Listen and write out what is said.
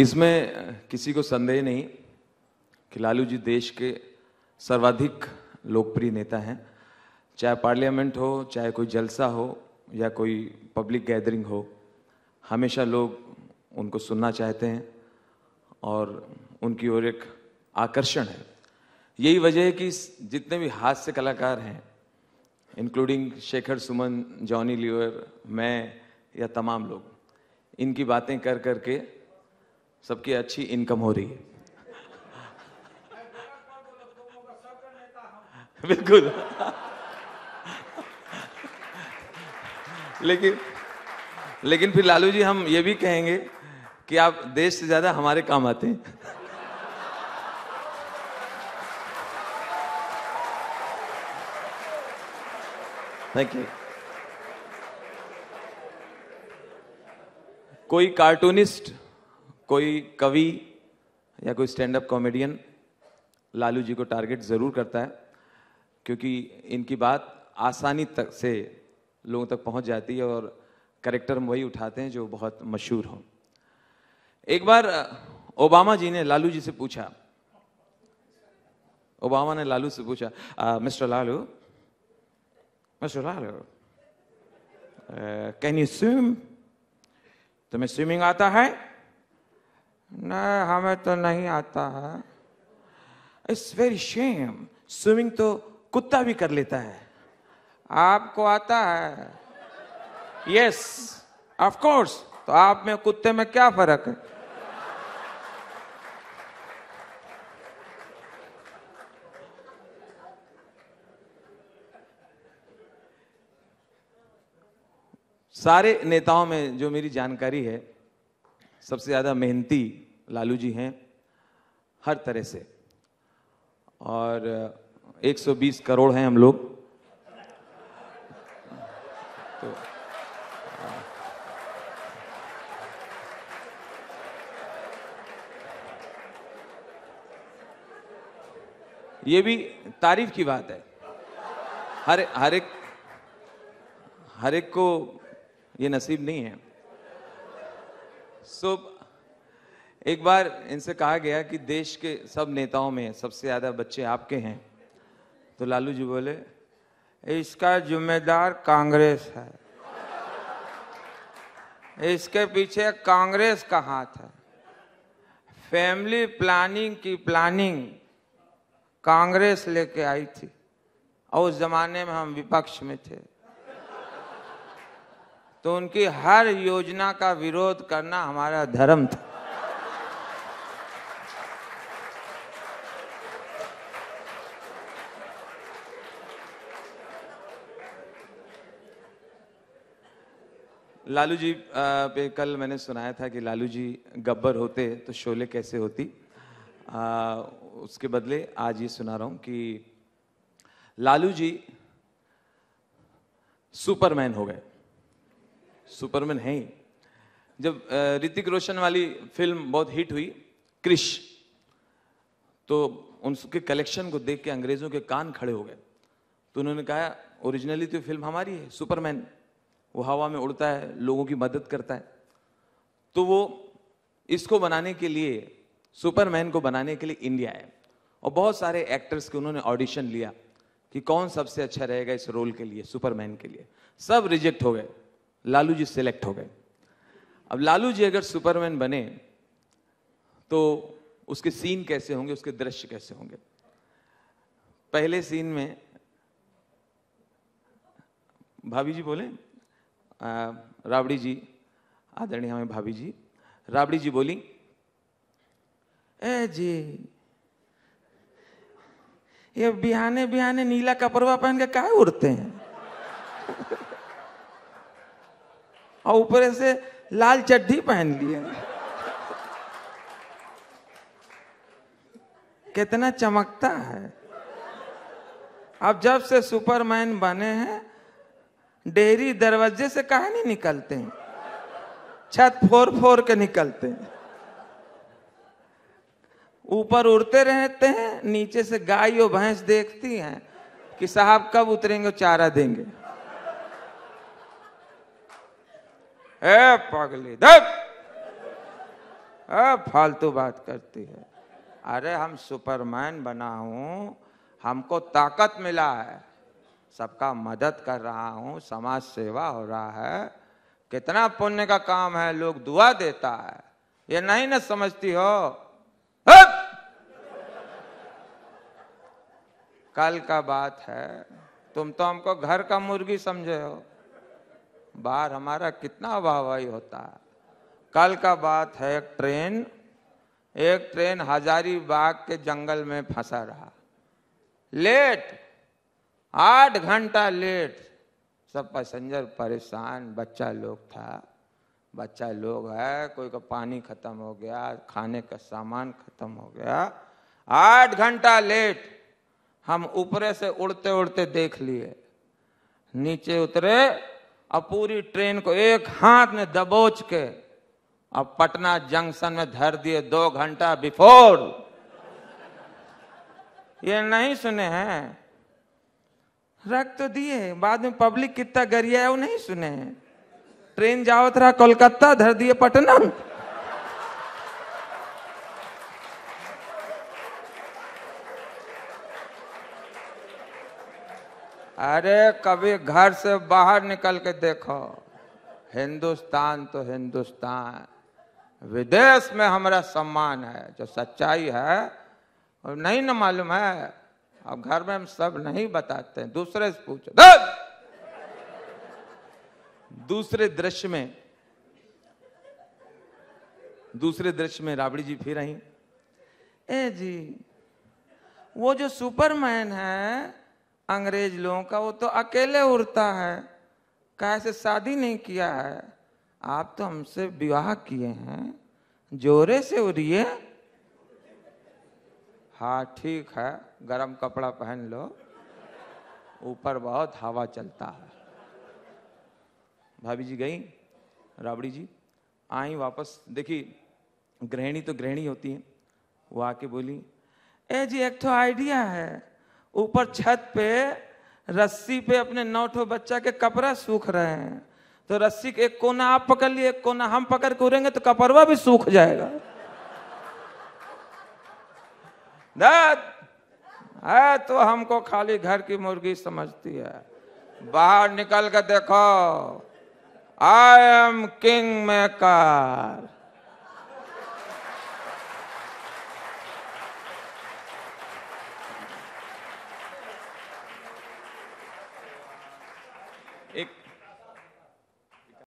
इसमें किसी को संदेह नहीं कि लालू जी देश के सर्वाधिक लोकप्रिय नेता हैं चाहे पार्लियामेंट हो चाहे कोई जलसा हो या कोई पब्लिक गैदरिंग हो हमेशा लोग उनको सुनना चाहते हैं और उनकी ओर एक आकर्षण है यही वजह है कि जितने भी हास्य कलाकार हैं इंक्लूडिंग शेखर सुमन जॉनी लिवर मैं या तमाम लोग इनकी बातें कर कर के सबकी अच्छी इनकम हो रही है बिल्कुल लेकिन लेकिन फिर लालू जी हम ये भी कहेंगे कि आप देश से ज्यादा हमारे काम आते हैं थैंक यू कोई कार्टूनिस्ट कोई कवि या कोई stand up comedian Lalu ji को टारगेट ज़रूर करता है क्योंकि इनकी बात आसानी तक से लोगों तक पहुंच जाती है और करेक्टर वही उठाते हैं जो बहुत मशहूर हों एक बार ओबामा जी ने लालू जी से पूछा ओबामा ने लालू से पूछा mister Lalu mister Lalu can you swim तुम्हें स्विमिंग आता है नहीं हमें तो नहीं आता है इट्स वेरी शेम स्विमिंग तो कुत्ता भी कर लेता है आपको आता है यस ऑफ कोर्स तो आप में कुत्ते में क्या फर्क है सारे नेताओं में जो मेरी जानकारी है सबसे ज़्यादा मेहनती लालू जी हैं हर तरह से और 120 करोड़ हैं हम लोग तो ये भी तारीफ की बात है हर हर एक हर एक को ये नसीब नहीं है सो so, एक बार इनसे कहा गया कि देश के सब नेताओं में सबसे ज़्यादा बच्चे आपके हैं तो लालू जी बोले इसका जिम्मेदार कांग्रेस है इसके पीछे कांग्रेस का हाथ है फैमिली प्लानिंग की प्लानिंग कांग्रेस लेके आई थी और उस जमाने में हम विपक्ष में थे तो उनकी हर योजना का विरोध करना हमारा धर्म था लालू जी पे कल मैंने सुनाया था कि लालू जी गब्बर होते तो शोले कैसे होती आ, उसके बदले आज ये सुना रहा हूँ कि लालू जी सुपरमैन हो गए सुपरमैन है ही जब ऋतिक रोशन वाली फिल्म बहुत हिट हुई क्रिश तो उनके कलेक्शन को देख के अंग्रेजों के कान खड़े हो गए तो उन्होंने कहा ओरिजिनली तो फिल्म हमारी है सुपरमैन वो हवा में उड़ता है लोगों की मदद करता है तो वो इसको बनाने के लिए सुपरमैन को बनाने के लिए इंडिया आए और बहुत सारे एक्टर्स के उन्होंने ऑडिशन लिया कि कौन सबसे अच्छा रहेगा इस रोल के लिए सुपरमैन के लिए सब रिजेक्ट हो गए लालू जी सिलेक्ट हो गए अब लालू जी अगर सुपरमैन बने तो उसके सीन कैसे होंगे उसके दृश्य कैसे होंगे पहले सीन में भाभी जी बोले राबड़ी जी आदरणीय हमें भाभी जी राबड़ी जी बोली ए जी ये बिहाने बिहाने नीला कपड़वा पहन के काय उड़ते हैं और ऊपर से लाल चड्ढी पहन लिए कितना चमकता है अब जब से सुपरमैन बने हैं डेरी दरवाजे से कहा नहीं निकलते हैं छत फोर फोर के निकलते हैं ऊपर उड़ते रहते हैं नीचे से गाय और भैंस देखती हैं कि साहब कब उतरेंगे चारा देंगे ए पगली फालतू बात करती है अरे हम सुपरमैन बना हूं हमको ताकत मिला है सबका मदद कर रहा हूं समाज सेवा हो रहा है कितना पुण्य का काम है लोग दुआ देता है ये नहीं ना समझती हो कल का बात है तुम तो हमको घर का मुर्गी समझे हो बाहर हमारा कितना वाहवाही होता कल का बात है एक ट्रेन एक ट्रेन हजारीबाग के जंगल में फंसा रहा लेट आठ घंटा लेट सब पैसेंजर परेशान बच्चा लोग था बच्चा लोग है कोई का पानी खत्म हो गया खाने का सामान खत्म हो गया आठ घंटा लेट हम ऊपरे से उड़ते उड़ते देख लिए नीचे उतरे अब पूरी ट्रेन को एक हाथ में दबोच के अब पटना जंक्शन में धर दिए दो घंटा बिफोर ये नहीं सुने हैं रख तो दिए बाद में पब्लिक कितना गरिया है वो नहीं सुने हैं ट्रेन जाओ थोड़ा कोलकाता धर दिए पटना अरे कभी घर से बाहर निकल के देखो हिंदुस्तान तो हिंदुस्तान विदेश में हमारा सम्मान है जो सच्चाई है और नहीं ना मालूम है अब घर में हम सब नहीं बताते हैं दूसरे से पूछो दूसरे दृश्य में दूसरे दृश्य में राबड़ी जी फिर आई ए जी वो जो सुपरमैन है अंग्रेज लोगों का वो तो अकेले उड़ता है कैसे शादी नहीं किया है आप तो हमसे विवाह किए हैं जोरे से उड़िए हाँ ठीक है गरम कपड़ा पहन लो ऊपर बहुत हवा चलता है भाभी जी गई राबड़ी जी आई वापस देखी गृहिणी तो गृहिणी होती है वो आके बोली ए जी एक तो आइडिया है ऊपर छत पे रस्सी पे अपने नौ ठो बच्चा के कपड़ा सूख रहे हैं तो रस्सी के एक कोना आप पकड़ लिए एक कोना हम पकड़ के उड़ेंगे तो कपड़वा भी सूख जाएगा है तो हमको खाली घर की मुर्गी समझती है बाहर निकल कर देखो आई एम किंग मेकर